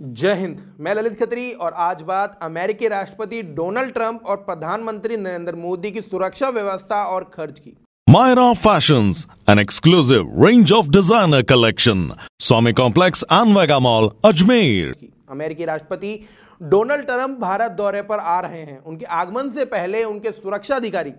जय हिंद मैं ललित खत्री और आज बात अमेरिकी राष्ट्रपति डोनाल्ड ट्रंप और प्रधानमंत्री नरेंद्र मोदी की सुरक्षा व्यवस्था और खर्च की Myra fashion an exclusive range of designer collection Swami complex and mall Ajmer अमेरिकी राष्ट्रपति डोनाल्ड ट्रंप भारत दौरे पर आ रहे हैं उनके आगमन से पहले उनके सुरक्षा अधिकारी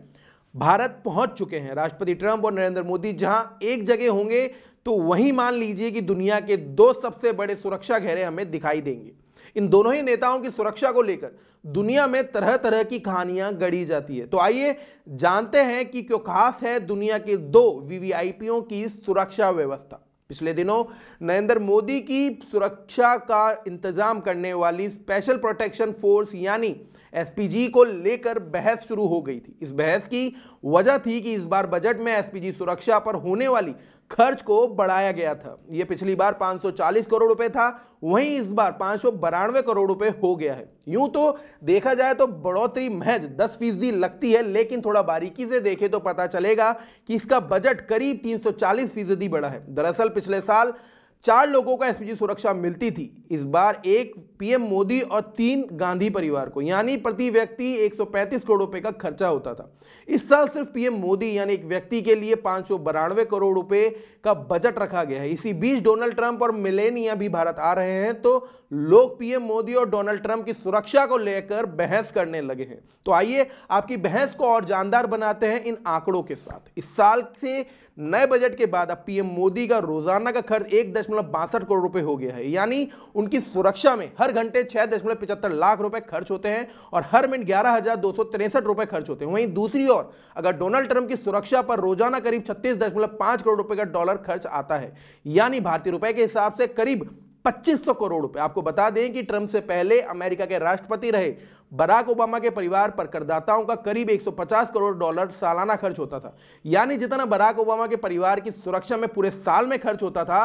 भारत पहुंच चुके हैं राष्ट्रपति ट्रंप और नरेंद्र मोदी जहां एक जगह होंगे तो वहीं मान लीजिए कि दुनिया के दो सबसे बड़े सुरक्षा घेरे हमें दिखाई देंगे इन दोनों ही नेताओं की सुरक्षा को लेकर दुनिया में तरह तरह की कहानियां गढ़ी जाती है तो आइए जानते हैं कि क्यों खास है दुनिया के दो वीवीआईपीओं की सुरक्षा व्यवस्था पिछले दिनों नरेंद्र मोदी की सुरक्षा का इंतजाम करने वाली स्पेशल प्रोटेक्शन फोर्स यानी एसपीजी को लेकर बहस शुरू हो गई थी इस बहस की वजह थी कि इस बार बजट में एसपीजी सुरक्षा पर होने वाली खर्च को बढ़ाया गया था यह पिछली बार 540 करोड़ रुपए था वहीं इस बार पाँच करोड़ रुपए हो गया है यूं तो देखा जाए तो बढ़ोतरी महज दस फीसदी लगती है लेकिन थोड़ा बारीकी से देखे तो पता चलेगा कि इसका बजट करीब 340 फीसदी बढ़ा है दरअसल पिछले साल चार लोगों को एसपीजी सुरक्षा मिलती थी इस बार एक पीएम मोदी और तीन गांधी परिवार को यानी प्रति व्यक्ति 135 करोड़ रुपए का खर्चा होता था इस साल सिर्फ पीएम मोदी यानी एक व्यक्ति के लिए पाँच करोड़ रुपए का बजट रखा गया है इसी बीच डोनाल्ड ट्रंप और मिलेनिया भी भारत आ रहे हैं तो लोग पीएम मोदी और डोनाल्ड ट्रंप की सुरक्षा को लेकर बहस करने लगे हैं तो आइए आपकी बहस को और जानदार बनाते हैं इन आंकड़ों के साथ इस साल से नए बजट के बाद अब पीएम मोदी का रोजाना का खर्च एक करोड़ रुपए हो गया है यानी उनकी सुरक्षा में हर हर घंटे छह दशमलव पिछहत्तर लाख रुपए खर्च होते हैं और हर मिनट ग्यारह हजार दो सौ तिरसठ रुपए खर्च होते हैं वहीं दूसरी ओर अगर डोनाल्ड ट्रंप की सुरक्षा पर रोजाना करीब छत्तीस दशमलव पांच करोड़ रुपए का डॉलर खर्च आता है यानी भारतीय रुपए के हिसाब से करीब 2500 करोड़ रुपए आपको बता दें कि ट्रंप से पहले अमेरिका के राष्ट्रपति रहे बराक ओबामा के परिवार पर करदाताओं का करीब 150 करोड़ डॉलर सालाना खर्च होता था यानी जितना बराक ओबामा के परिवार की सुरक्षा में पूरे साल में खर्च होता था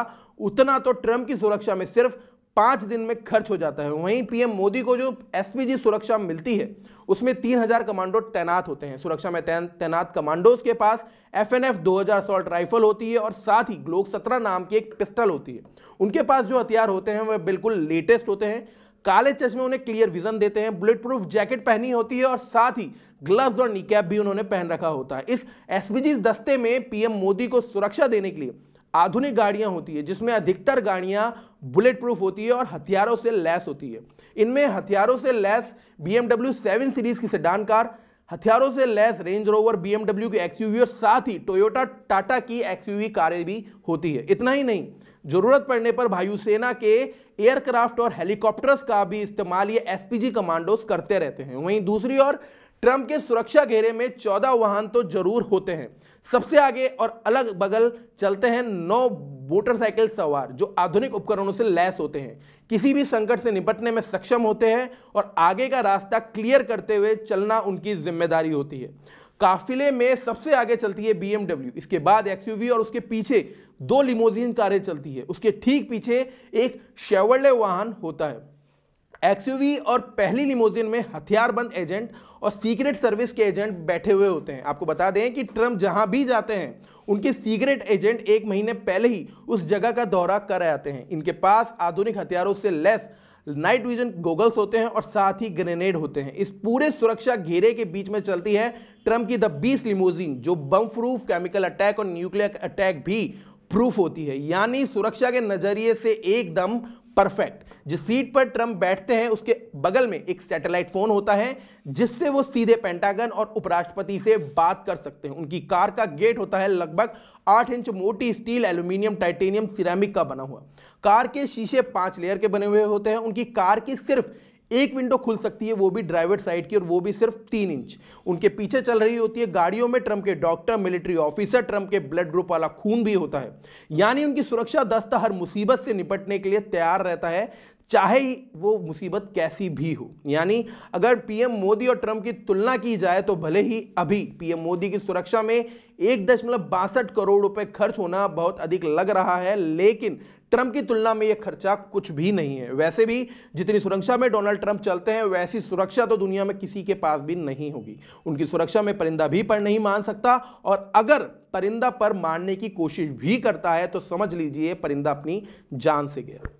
उतना तो ट्रंप की सुरक्षा में सिर्फ पांच दिन में खर्च हो जाता है वहीं पीएम मोदी को जो एसपीजी सुरक्षा मिलती है उसमें तीन हजार कमांडो तैनात होते हैं सुरक्षा में तैनात कमांडोज के पास एफ एन एफ दो सॉल्ट राइफल होती है और साथ ही ग्लोक 17 नाम की एक पिस्टल होती है उनके पास जो हथियार होते हैं वह बिल्कुल लेटेस्ट होते हैं काले चश्मे उन्हें क्लियर विजन देते हैं बुलेट प्रूफ जैकेट पहनी होती है और साथ ही ग्लव्स और निकैप भी उन्होंने पहन रखा होता है इस एसपीजी दस्ते में पीएम मोदी को सुरक्षा देने के लिए आधुनिक गाड़ियां होती है जिसमें अधिकतर गाड़ियां बुलेट प्रूफ होती है और हथियारों से लैस होती है इनमें हथियारों से लैस बीएमडब्ल्यू सेवन सीरीज की सेडान कार हथियारों से लैस रेंज रोवर बीएमडब्ल्यू की एक्सयूवी और साथ ही टोयोटा टाटा की एक्सयूवी कारें भी होती है इतना ही नहीं जरूरत पड़ने पर वायुसेना के एयरक्राफ्ट और हेलीकॉप्टर्स का भी इस्तेमाल ये एसपीजी कमांडोस करते रहते हैं वहीं दूसरी ओर ट्रंप के सुरक्षा घेरे में चौदह वाहन तो जरूर होते हैं सबसे आगे और अलग बगल चलते हैं नौ मोटरसाइकिल सवार जो आधुनिक उपकरणों से लैस होते हैं किसी भी संकट से निपटने में सक्षम होते हैं और आगे का रास्ता क्लियर करते हुए चलना उनकी जिम्मेदारी होती है काफिले में सबसे आगे चलती है बीएमडब्ल्यू इसके बाद एक्सयूवी और उसके पीछे दो लिमोजिन कारें चलती है उसके ठीक पीछे एक शेवरले वाहन होता है एक्सयूवी और पहली लिमोजिन में हथियारबंद एजेंट और सीक्रेट सर्विस के एजेंट बैठे हुए होते हैं आपको बता दें कि ट्रंप जहां भी जाते हैं उनके सीक्रेट एजेंट एक महीने पहले ही उस जगह का दौरा कर आते हैं इनके पास आधुनिक हथियारों से लेस नाइट विजन गोगल्स होते हैं और साथ ही ग्रेनेड होते हैं इस पूरे सुरक्षा घेरे के बीच में चलती है ट्रंप की द बीस लिमोजिन जो बम प्रूफ केमिकल अटैक और न्यूक्लियर अटैक भी प्रूफ होती है यानी सुरक्षा के नजरिए से एकदम परफेक्ट जिस सीट पर ट्रंप बैठते हैं उसके बगल में एक सैटेलाइट फोन होता है जिससे वो सीधे पेंटागन और उपराष्ट्रपति से बात कर सकते हैं उनकी कार का गेट होता है लगभग आठ इंच मोटी स्टील एल्यूमिनियम टाइटेनियम सिरेमिक का बना हुआ कार के शीशे पांच लेयर के बने हुए होते हैं उनकी कार की सिर्फ एक विंडो खुल सकती है वो भी ड्राइवर साइड की और वो भी सिर्फ तीन इंच उनके पीछे चल रही होती है गाड़ियों में ट्रंप के डॉक्टर मिलिट्री ऑफिसर ट्रंप के ब्लड ग्रुप वाला खून भी होता है यानी उनकी सुरक्षा दस्ता हर मुसीबत से निपटने के लिए तैयार रहता है चाहे वो मुसीबत कैसी भी हो यानी अगर पीएम मोदी और ट्रंप की तुलना की जाए तो भले ही अभी पीएम मोदी की सुरक्षा में एक दशमलव बासठ करोड़ रुपए खर्च होना बहुत अधिक लग रहा है लेकिन ट्रंप की तुलना में यह खर्चा कुछ भी नहीं है वैसे भी जितनी सुरक्षा में डोनाल्ड ट्रंप चलते हैं वैसी सुरक्षा तो दुनिया में किसी के पास भी नहीं होगी उनकी सुरक्षा में परिंदा भी पर नहीं मान सकता और अगर परिंदा पर मारने की कोशिश भी करता है तो समझ लीजिए परिंदा अपनी जान से गया